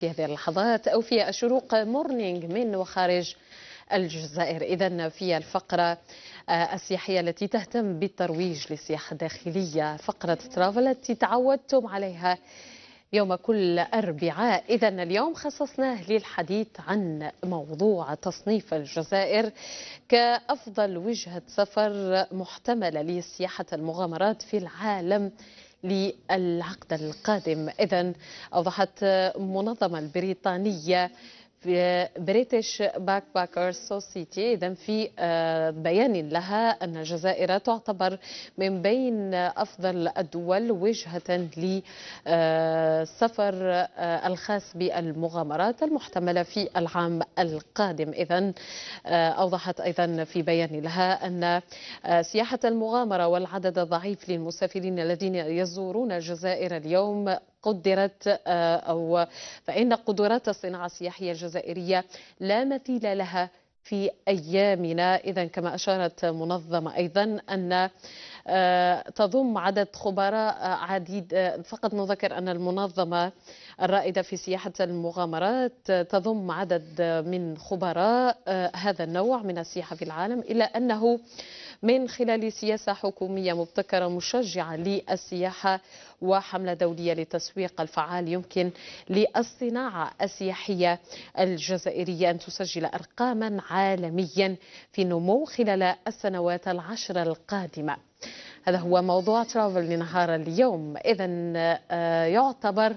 في هذه اللحظات أو في الشروق مورنينغ من وخارج الجزائر إذا في الفقرة آه، السياحية التي تهتم بالترويج للسياحة الداخلية فقرة ترافل التي تعودتم عليها يوم كل أربعاء إذا اليوم خصصناه للحديث عن موضوع تصنيف الجزائر كأفضل وجهة سفر محتملة لسياحة المغامرات في العالم للعقد القادم إذا أوضحت منظمة البريطانية في بريتش باك باكر سوسيتي إذا في آه، بيان لها أن الجزائر تعتبر من بين أفضل الدول وجهة للسفر آه، آه، الخاص بالمغامرات المحتملة في العام القادم إذا أوضحت أيضا في بيان لها أن سياحة المغامرة والعدد الضعيف للمسافرين الذين يزورون الجزائر اليوم قدرت آه، أو فإن قدرات الصناعة السياحية الجزائرية لا مثيل لها في أيامنا إذا كما أشارت منظمة أيضا أن آه، تضم عدد خبراء آه، عديد فقط نذكر أن المنظمة الرائدة في سياحة المغامرات تضم عدد من خبراء هذا النوع من السياحة في العالم إلا أنه من خلال سياسة حكومية مبتكرة مشجعة للسياحة وحملة دولية للتسويق الفعال يمكن للصناعة السياحية الجزائرية أن تسجل أرقاما عالميا في النمو خلال السنوات العشر القادمة هذا هو موضوع ترافل لنهار اليوم إذا آه، يعتبر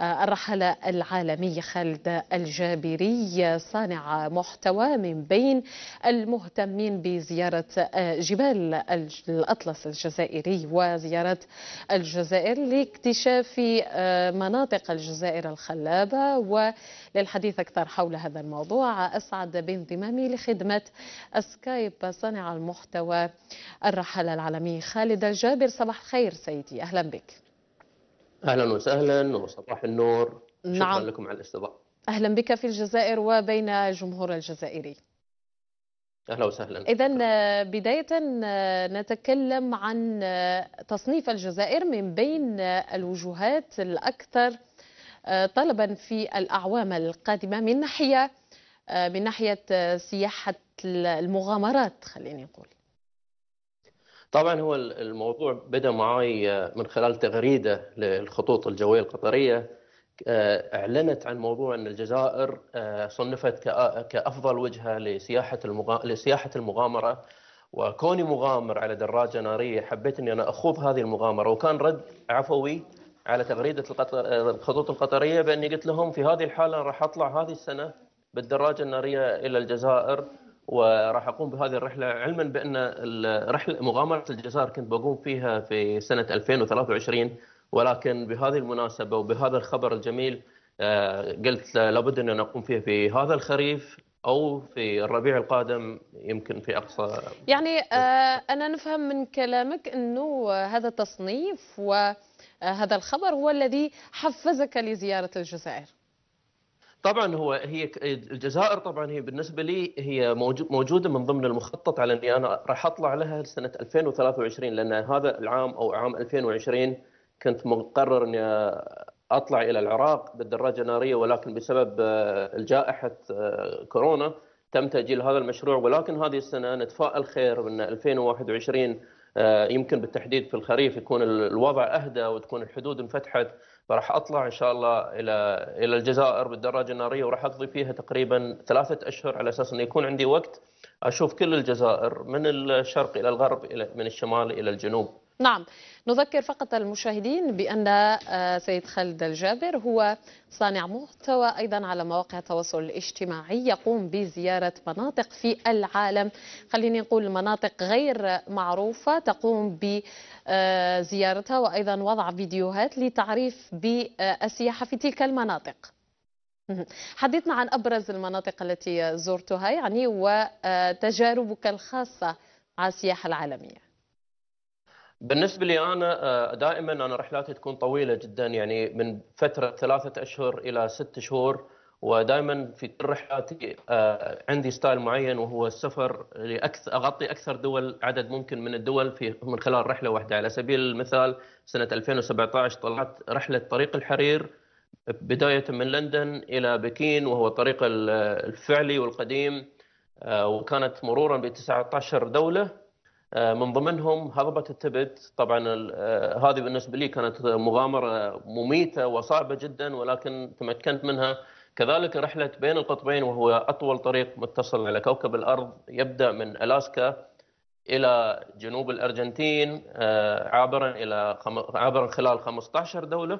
الرحالة العالمي خالد الجابري صانع محتوى من بين المهتمين بزيارة آه، جبال الأطلس الجزائري وزيارة الجزائر لاكتشاف آه، مناطق الجزائر الخلابة وللحديث أكثر حول هذا الموضوع أسعد بانضمامي لخدمة سكايب صانع المحتوى الرحالة العالمي خالد الجابر صباح الخير سيدي أهلا بك اهلا وسهلا وصباح النور نعم. شكرا لكم على الاستضافه اهلا بك في الجزائر وبين الجمهور الجزائري اهلا وسهلا اذا بدايه نتكلم عن تصنيف الجزائر من بين الوجهات الاكثر آه، طلبا في الاعوام القادمه من ناحيه آه، من ناحيه سياحه المغامرات خليني نقول طبعا هو الموضوع بدا معي آه، من خلال تغريده للخطوط الجويه القطريه آه، اعلنت عن موضوع ان الجزائر آه، صنفت كافضل وجهه لسياحه لسياحه المغامره وكوني مغامر على دراجه ناريه حبيت اني انا اخوض هذه المغامره وكان رد عفوي على تغريده القطر الخطوط القطريه باني قلت لهم في هذه الحاله راح اطلع هذه السنه بالدراجه الناريه الى الجزائر وراح اقوم بهذه الرحله علما بان الرحله مغامره الجزائر كنت بقوم فيها في سنه 2023 ولكن بهذه المناسبه وبهذا الخبر الجميل آه، قلت لابد ان نقوم فيها في هذا الخريف او في الربيع القادم يمكن في اقصى يعني آه، انا نفهم من كلامك انه هذا التصنيف وهذا آه، الخبر هو الذي حفزك لزياره الجزائر طبعا هو هي الجزائر طبعا هي بالنسبه لي هي موجوده من ضمن المخطط على اني انا راح اطلع لها سنه 2023 لان هذا العام او عام 2020 كنت مقرر اني اطلع الى العراق بالدراجه الناريه ولكن بسبب آه، الجائحه آه، كورونا تم تاجيل هذا المشروع ولكن هذه السنه نتفائل خير ان 2021 آه، يمكن بالتحديد في الخريف يكون الوضع اهدى وتكون الحدود انفتحت فراح اطلع ان شاء الله الى الى الجزائر بالدراجه الناريه وراح اقضي فيها تقريبا ثلاثه اشهر على اساس انه يكون عندي وقت اشوف كل الجزائر من الشرق الى الغرب الى من الشمال الى الجنوب. نعم نذكر فقط المشاهدين بأن آه، سيد خالد الجابر هو صانع محتوى أيضا على مواقع التواصل الاجتماعي يقوم بزيارة مناطق في العالم خليني نقول مناطق غير معروفة تقوم بزيارتها وأيضا وضع فيديوهات لتعريف بالسياحة في تلك المناطق حدثنا عن أبرز المناطق التي زرتها يعني وتجاربك الخاصة على السياحة العالمية بالنسبه لي انا آه، دائما انا رحلاتي تكون طويله جدا يعني من فتره ثلاثه اشهر الى ست شهور ودائما في رحلاتي آه، عندي ستايل معين وهو السفر لاكثر اغطي اكثر دول عدد ممكن من الدول في من خلال رحله واحده على سبيل المثال سنه 2017 طلعت رحله طريق الحرير بدايه من لندن الى بكين وهو الطريق الفعلي والقديم آه، وكانت مرورا ب 19 دوله آه، من ضمنهم هضبه التبت طبعا آه، هذه بالنسبه لي كانت مغامره مميته وصعبه جدا ولكن تمكنت منها كذلك رحله بين القطبين وهو اطول طريق متصل على كوكب الارض يبدا من الاسكا الى جنوب الارجنتين آه، عابرا الى عابرا خلال 15 دوله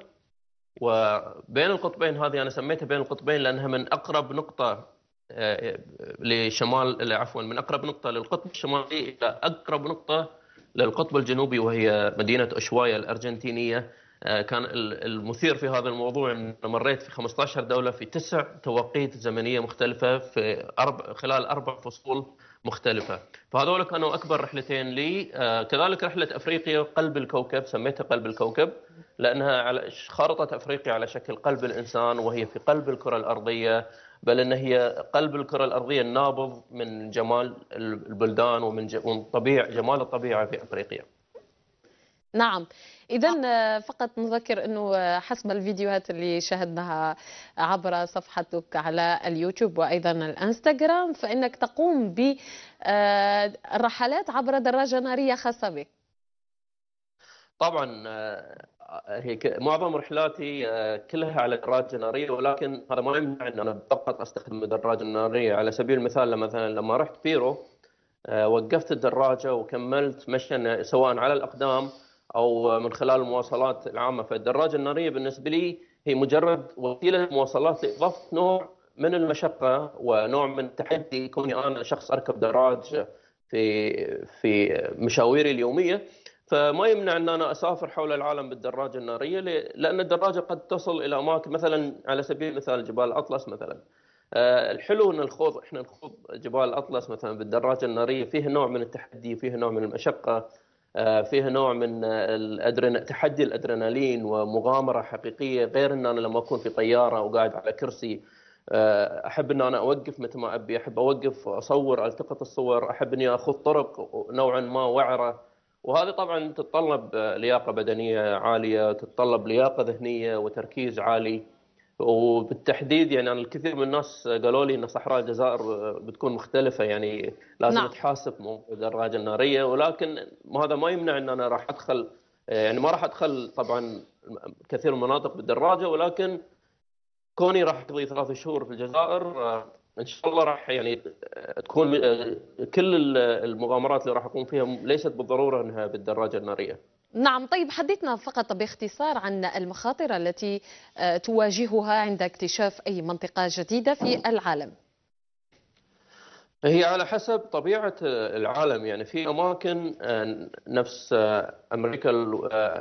وبين القطبين هذه انا سميتها بين القطبين لانها من اقرب نقطه آه، آه، لشمال عفوا من اقرب نقطه للقطب الشمالي الى اقرب نقطه للقطب الجنوبي وهي مدينه اشوايا الارجنتينيه آه، كان المثير في هذا الموضوع ان مريت في 15 دوله في تسع توقيت زمنيه مختلفه في أرب... خلال اربع فصول مختلفه فهذول كانوا اكبر رحلتين لي كذلك رحله افريقيا قلب الكوكب سميتها قلب الكوكب لانها على خارطه افريقيا على شكل قلب الانسان وهي في قلب الكره الارضيه بل ان هي قلب الكره الارضيه النابض من جمال البلدان ومن طبيع جمال الطبيعه في افريقيا. نعم اذا آه، فقط نذكر انه آه، حسب الفيديوهات اللي شاهدناها عبر صفحتك على اليوتيوب وايضا الانستغرام فانك تقوم بالرحلات آه، عبر دراجه ناريه خاصه بك طبعا هيك معظم رحلاتي آه، كلها على دراجه ناريه ولكن هذا ما يمنع ان انا فقط استخدم الدراجه الناريه على سبيل المثال مثلا لما رحت بيرو آه، وقفت الدراجه وكملت مشيا آه، سواء على الاقدام او من خلال المواصلات العامه فالدراجه الناريه بالنسبه لي هي مجرد وسيله مواصلات لاضافه نوع من المشقه ونوع من التحدي كوني انا شخص اركب دراج في في مشاويري اليوميه فما يمنع ان انا اسافر حول العالم بالدراجه الناريه لان الدراجه قد تصل الى اماكن مثلا على سبيل المثال جبال الاطلس مثلا آه، الحلو ان الخوض احنا نخوض جبال الاطلس مثلا بالدراجه الناريه فيه نوع من التحدي فيه نوع من المشقه آه، فيه نوع من تحدي الادرينالين ومغامره حقيقيه غير ان انا لما اكون في طياره وقاعد على كرسي آه، احب ان انا اوقف مثل ما ابي احب اوقف اصور التقط الصور احب اني اخوض طرق نوعا ما وعره وهذه طبعا تتطلب لياقه بدنيه عاليه تتطلب لياقه ذهنيه وتركيز عالي وبالتحديد يعني انا الكثير من الناس قالوا لي ان صحراء الجزائر بتكون مختلفه يعني لازم نعم. تحاسب موضوع الدراجه الناريه ولكن هذا ما يمنع ان انا راح ادخل يعني ما راح ادخل طبعا كثير من المناطق بالدراجه ولكن كوني راح اقضي ثلاث شهور في الجزائر ان شاء الله راح يعني تكون كل المغامرات اللي راح اقوم فيها ليست بالضروره انها بالدراجه الناريه. نعم طيب حدثنا فقط باختصار عن المخاطر التي آه، تواجهها عند اكتشاف اي منطقه جديده في العالم. هي على حسب طبيعة العالم يعني في أماكن آه، نفس آه، أمريكا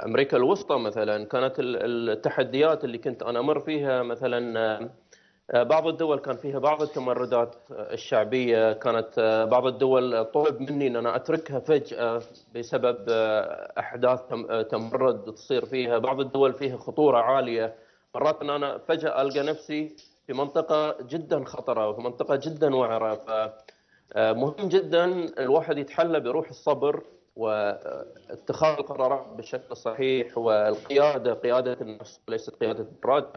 أمريكا الوسطى مثلا كانت التحديات اللي كنت أنا أمر فيها مثلا آه، بعض الدول كان فيها بعض التمردات آه، الشعبيه كانت آه، بعض الدول طلب مني ان انا اتركها فجاه بسبب احداث تمرد تصير فيها بعض الدول فيها خطوره عاليه مرات ان انا فجاه القى نفسي في منطقه جدا خطره وفي منطقه جدا وعره ف مهم جدا الواحد يتحلى بروح الصبر واتخاذ القرارات بشكل صحيح والقياده قياده النفس وليست قياده الرادة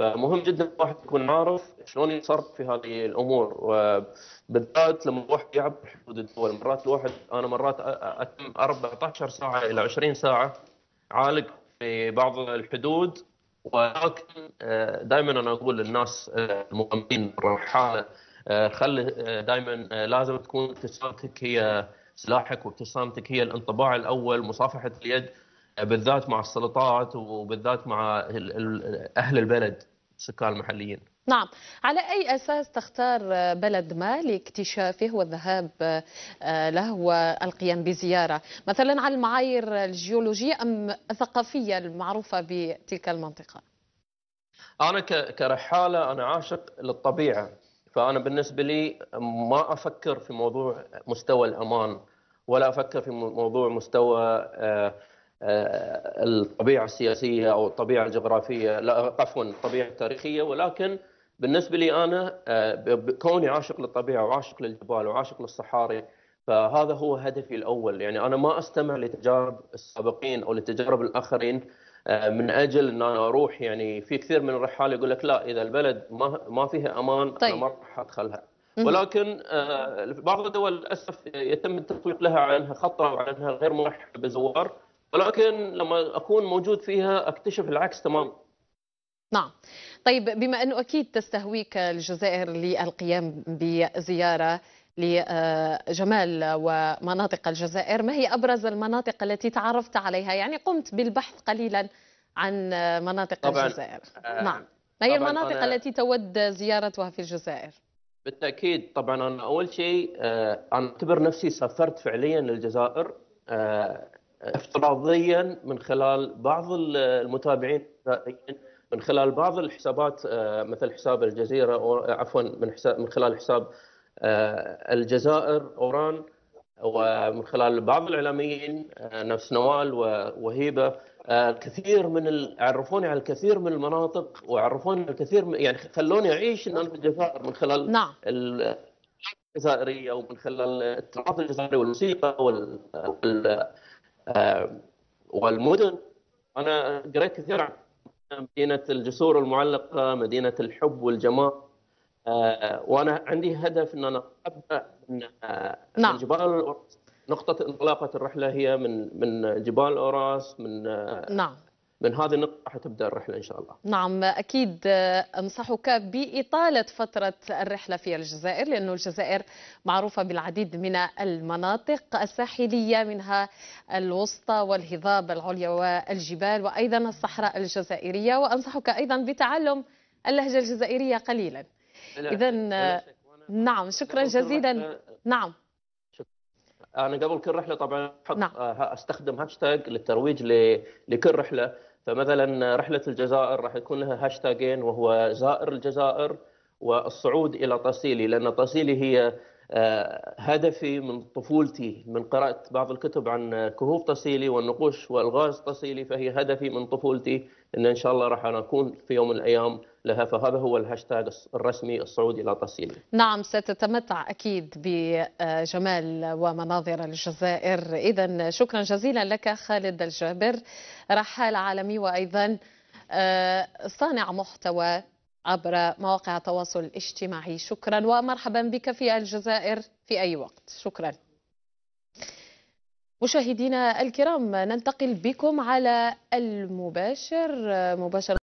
فمهم جدا الواحد يكون عارف شلون يتصرف في هذه الامور وبالذات لما الواحد يلعب حدود الدول مرات الواحد انا مرات اتم 14 ساعه الى 20 ساعه عالق في بعض الحدود ولكن آه، دائما انا اقول للناس آه، المؤمنين الرحالة آه، خلي دائما لازم تكون ابتسامتك هي سلاحك وابتسامتك هي الانطباع الاول مصافحه اليد بالذات مع السلطات وبالذات مع اهل البلد السكان المحليين نعم على أي أساس تختار بلد ما لاكتشافه والذهاب آه، له والقيام بزيارة مثلا على المعايير الجيولوجية أم الثقافية المعروفة بتلك المنطقة أنا كرحالة أنا عاشق للطبيعة فأنا بالنسبة لي ما أفكر في موضوع مستوى الأمان ولا أفكر في موضوع مستوى آه، آه، الطبيعه السياسيه او الطبيعه الجغرافيه لا عفوا الطبيعه التاريخيه ولكن بالنسبه لي انا آه، كوني عاشق للطبيعه وعاشق للجبال وعاشق للصحاري فهذا هو هدفي الاول يعني انا ما استمع لتجارب السابقين او لتجارب الاخرين آه، من اجل ان انا اروح يعني في كثير من الرحال يقول لك لا اذا البلد ما ما فيها امان طيب. انا ما راح ادخلها ولكن بعض الدول للاسف يتم التسويق لها على انها خطره وعلى انها غير مرحبه بزوار ولكن لما اكون موجود فيها اكتشف العكس تماما نعم طيب بما انه اكيد تستهويك الجزائر للقيام بزياره لجمال ومناطق الجزائر ما هي ابرز المناطق التي تعرفت عليها يعني قمت بالبحث قليلا عن مناطق طبعًا الجزائر آه نعم ما هي المناطق التي تود زيارتها في الجزائر بالتاكيد طبعا انا اول شيء آه، اعتبر نفسي سافرت فعليا للجزائر آه، افتراضيا من خلال بعض المتابعين من خلال بعض الحسابات آه، مثل حساب الجزيره أو عفوا من حساب من خلال حساب آه، الجزائر اوران ومن خلال بعض الاعلاميين آه، نفس نوال وهيبه الكثير من ال... عرفوني على الكثير من المناطق وعرفوني على الكثير من... يعني خلوني اعيش ان انا في الجزائر من خلال نعم. ال... الجزائريه ومن خلال التراث الجزائري والموسيقى وال... وال... آه، والمدن انا قريت كثير عن مدينه الجسور المعلقه مدينه الحب والجمال آه، وانا عندي هدف ان انا ابدا من آه، نعم. جبال نقطه انطلاقه الرحله هي من من جبال اوراس من نعم من هذه النقطة حتبدأ الرحلة إن شاء الله نعم أكيد آه، أنصحك بإطالة فترة الرحلة في الجزائر لأن الجزائر معروفة بالعديد من المناطق الساحلية منها الوسطى والهضاب العليا والجبال وأيضا الصحراء الجزائرية وأنصحك أيضا بتعلم اللهجة الجزائرية قليلا إذا آه، نعم،, نعم شكرا جزيلا نعم انا قبل كل رحله طبعا حط نعم. آه، استخدم هاشتاج للترويج لكل رحله فمثلا رحله الجزائر راح يكون لها هاشتاجين وهو زائر الجزائر والصعود الى طاسيلي لان طاسيلي هي آه، هدفي من طفولتي من قراءة بعض الكتب عن كهوف طاسيلي والنقوش والغاز طاسيلي فهي هدفي من طفولتي إن إن شاء الله راح أكون في يوم من الأيام لها فهذا هو الهاشتاج الرسمي الصعودي لا نعم ستتمتع أكيد بجمال ومناظر الجزائر إذا شكرا جزيلا لك خالد الجابر رحال عالمي وأيضا آه، صانع محتوى عبر مواقع التواصل الاجتماعي شكرا ومرحبا بك في الجزائر في أي وقت شكرا مشاهدينا الكرام ننتقل بكم على المباشر مباشرة